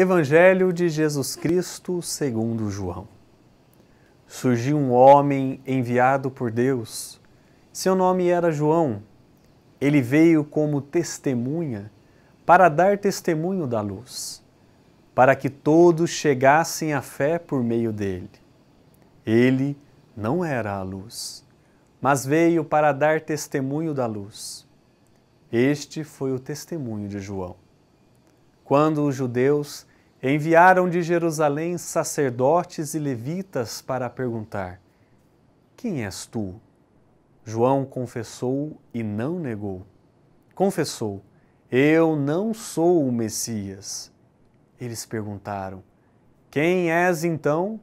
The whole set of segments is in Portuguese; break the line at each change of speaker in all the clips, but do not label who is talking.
Evangelho de Jesus Cristo segundo João. Surgiu um homem enviado por Deus. Seu nome era João. Ele veio como testemunha para dar testemunho da luz, para que todos chegassem à fé por meio dele. Ele não era a luz, mas veio para dar testemunho da luz. Este foi o testemunho de João quando os judeus enviaram de Jerusalém sacerdotes e levitas para perguntar: Quem és tu? João confessou e não negou. Confessou: Eu não sou o Messias. Eles perguntaram: Quem és então?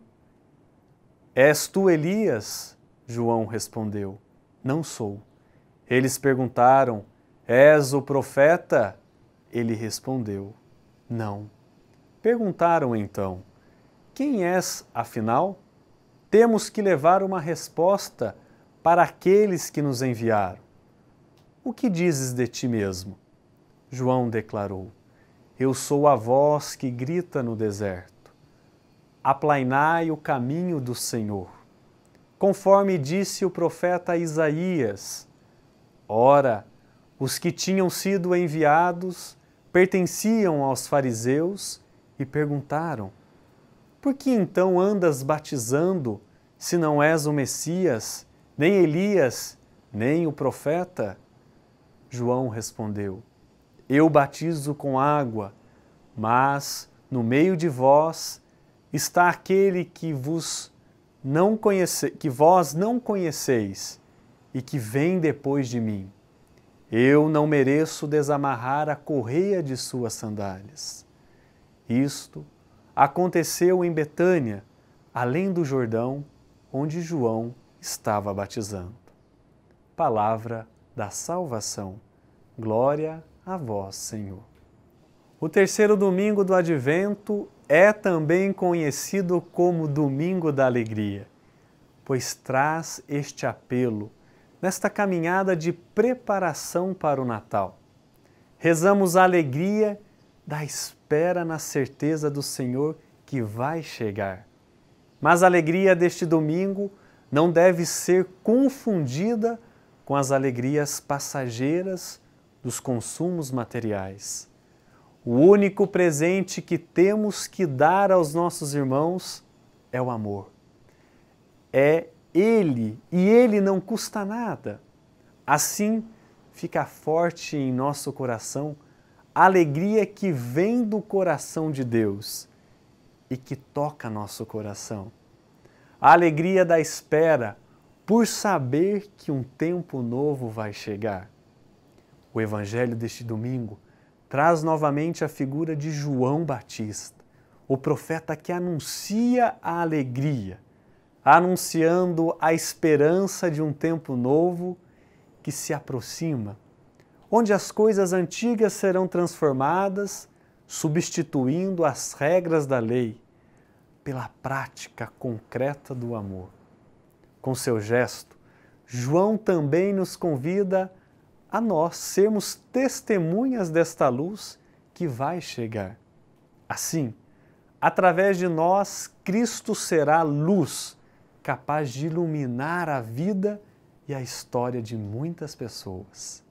És tu Elias? João respondeu: Não sou. Eles perguntaram: És o profeta? Ele respondeu: não. Perguntaram então: Quem és, afinal? Temos que levar uma resposta para aqueles que nos enviaram. O que dizes de ti mesmo? João declarou: Eu sou a voz que grita no deserto. Aplainai o caminho do Senhor. Conforme disse o profeta Isaías: Ora, os que tinham sido enviados pertenciam aos fariseus e perguntaram: Por que então andas batizando, se não és o Messias, nem Elias, nem o profeta? João respondeu: Eu batizo com água, mas no meio de vós está aquele que vos não conhece, que vós não conheceis e que vem depois de mim. Eu não mereço desamarrar a correia de suas sandálias. Isto aconteceu em Betânia, além do Jordão, onde João estava batizando. Palavra da salvação. Glória a vós, Senhor. O terceiro domingo do Advento é também conhecido como Domingo da Alegria, pois traz este apelo nesta caminhada de preparação para o Natal. Rezamos a alegria da espera na certeza do Senhor que vai chegar. Mas a alegria deste domingo não deve ser confundida com as alegrias passageiras dos consumos materiais. O único presente que temos que dar aos nossos irmãos é o amor. É ele e Ele não custa nada. Assim, fica forte em nosso coração a alegria que vem do coração de Deus e que toca nosso coração. A alegria da espera por saber que um tempo novo vai chegar. O Evangelho deste domingo traz novamente a figura de João Batista, o profeta que anuncia a alegria anunciando a esperança de um tempo novo que se aproxima, onde as coisas antigas serão transformadas, substituindo as regras da lei pela prática concreta do amor. Com seu gesto, João também nos convida a nós sermos testemunhas desta luz que vai chegar. Assim, através de nós, Cristo será luz capaz de iluminar a vida e a história de muitas pessoas.